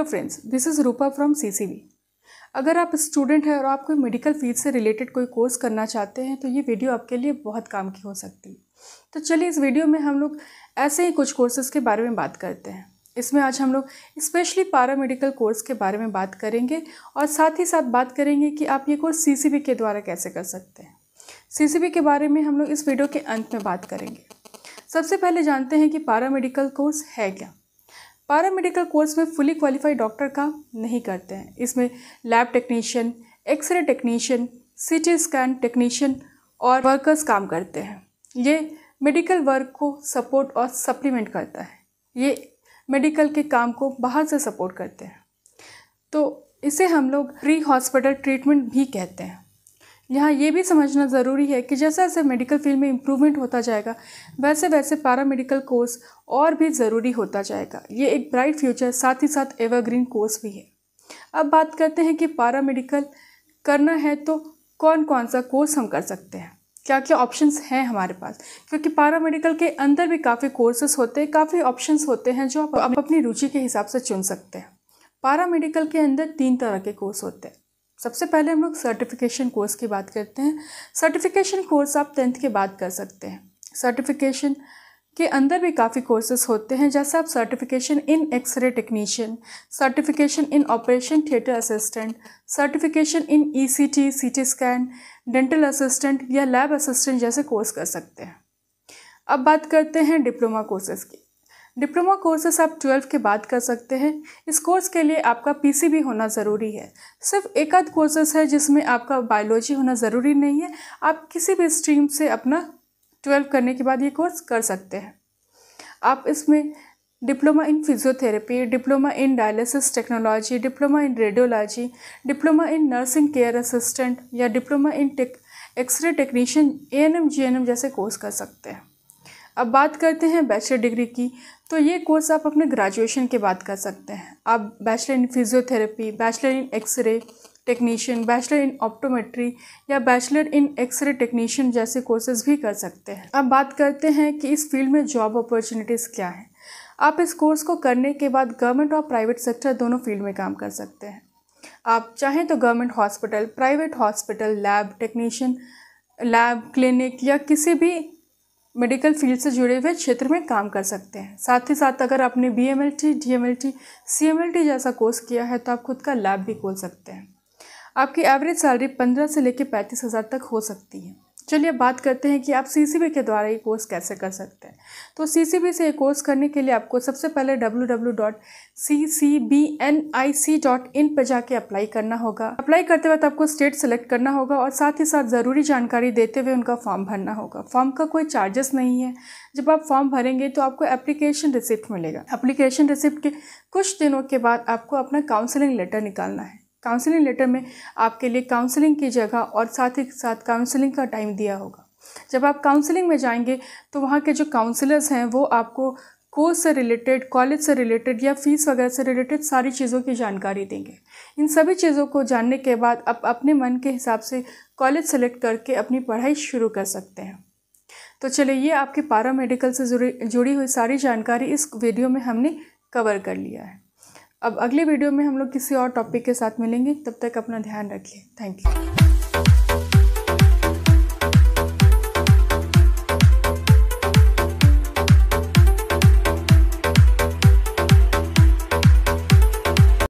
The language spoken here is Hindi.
hello friends this is Rupa from C अगर आप स्टूडेंट हैं और आप कोई मेडिकल फील्ड से रिलेटेड कोई कोर्स करना चाहते हैं तो ये वीडियो आपके लिए बहुत काम की हो सकती है तो चलिए इस वीडियो में हम लोग ऐसे ही कुछ कोर्सेज़ के बारे में बात करते हैं इसमें आज हम लोग स्पेशली पारा मेडिकल कोर्स के बारे में बात करेंगे और साथ ही साथ बात करेंगे कि आप ये कोर्स सी के द्वारा कैसे कर सकते हैं सी के बारे में हम लोग इस वीडियो के अंत में बात करेंगे सबसे पहले जानते हैं कि पारा मेडिकल कोर्स है क्या पारा मेडिकल कोर्स में फुली क्वालिफाइड डॉक्टर काम नहीं करते हैं इसमें lab technician x ray technician CT scan technician और वर्कर्स काम करते हैं ये मेडिकल वर्क को सपोर्ट और सप्लीमेंट करता है ये मेडिकल के काम को बाहर से सपोर्ट करते हैं तो इसे हम लोग प्री हॉस्पिटल ट्रीटमेंट भी कहते हैं यहाँ ये भी समझना ज़रूरी है कि जैसे जैसे मेडिकल फील्ड में इम्प्रूवमेंट होता जाएगा वैसे वैसे मेडिकल कोर्स और भी ज़रूरी होता जाएगा ये एक ब्राइट फ्यूचर साथ ही साथ एवरग्रीन कोर्स भी है अब बात करते हैं कि मेडिकल करना है तो कौन कौन सा कोर्स हम कर सकते हैं क्या क्या ऑप्शंस हैं हमारे पास क्योंकि मेडिकल के अंदर भी काफ़ी कोर्सेज होते हैं काफ़ी ऑप्शंस होते हैं जो आप अपनी रुचि के हिसाब से चुन सकते हैं मेडिकल के अंदर तीन तरह के कोर्स होते हैं सबसे पहले हम लोग सर्टिफिकेशन कोर्स की बात करते हैं सर्टिफिकेशन कोर्स आप टेंथ के बाद कर सकते हैं सर्टिफिकेशन के अंदर भी काफ़ी कोर्सेज होते हैं जैसे आप certification in x ray technician certification in operation theatre assistant certification in ECT CT scan dental assistant या लैब असिस्टेंट जैसे कोर्स कर सकते हैं अब बात करते हैं डिप्लोमा कोर्सेज की डिप्लोमा कोर्सेस आप ट्वेल्व के बाद कर सकते हैं इस कोर्स के लिए आपका पीसीबी होना ज़रूरी है सिर्फ एक आध कोर्सेस है जिसमें आपका बायोलॉजी होना ज़रूरी नहीं है आप किसी भी स्ट्रीम से अपना ट्वेल्व करने के बाद ये कोर्स कर सकते हैं आप इसमें diploma in physiotherapy diploma in dialysis technology diploma in radiology diploma in nursing care assistant या diploma in tech x ray technician A N M G N M जैसे कोर्स कर सकते हैं अब बात करते हैं बैचलर डिग्री की तो ये कोर्स आप अपने ग्रेजुएशन के बाद कर सकते हैं आप bachelor in physiotherapy bachelor in x ray technician bachelor in optometry या बैचलर इन एक्सरे टेक्नीशियन जैसे कोर्सेज भी कर सकते हैं अब बात करते हैं कि इस फील्ड में जॉब अपॉर्चुनिटीज़ क्या हैं आप इस कोर्स को करने के बाद गवर्नमेंट और प्राइवेट सेक्टर दोनों फील्ड में काम कर सकते हैं आप चाहें तो government hospital private hospital lab technician lab clinic या किसी भी मेडिकल फील्ड से जुड़े हुए क्षेत्र में काम कर सकते हैं साथ ही साथ अगर आपने B M L T D M L T C M L T जैसा कोर्स किया है तो आप खुद का लैब भी खोल सकते हैं आपकी एवरेज सैलरी पंद्रह से लेकर पैंतीस हज़ार तक हो सकती है चलिए अब बात करते हैं कि आप सी के द्वारा ये कोर्स कैसे कर सकते हैं तो सी से ये कोर्स करने के लिए आपको सबसे पहले इन पर जाके अप्लाई करना होगा अप्लाई करते वक्त आपको स्टेट सेलेक्ट करना होगा और साथ ही साथ ज़रूरी जानकारी देते हुए उनका फॉर्म भरना होगा फॉर्म का कोई चार्जेस नहीं है जब आप फॉर्म भरेंगे तो आपको एप्लीकेशन रिसिप्ट मिलेगा एप्लीकेशन रिसिप्ट के कुछ दिनों के बाद आपको अपना काउंसलिंग लेटर निकालना है काउंसलिंग लेटर में आपके लिए काउंसलिंग की जगह और साथ ही साथ काउंसलिंग का टाइम दिया होगा जब आप काउंसलिंग में जाएंगे तो वहाँ के जो काउंसलर्स हैं वो आपको कोर्स से रिलेटेड कॉलेज से रिलेटेड या फीस वगैरह से रिलेटेड सारी चीज़ों की जानकारी देंगे इन सभी चीज़ों को जानने के बाद आप अपने मन के हिसाब से कॉलेज सेलेक्ट करके अपनी पढ़ाई शुरू कर सकते हैं तो चलिए ये आपके पारा मेडिकल से जुड़ी जुड़ी हुई सारी जानकारी इस वीडियो में हमने कवर कर लिया है अब अगले वीडियो में हम लोग किसी और टॉपिक के साथ मिलेंगे तब तक अपना ध्यान रखिए थैंक यू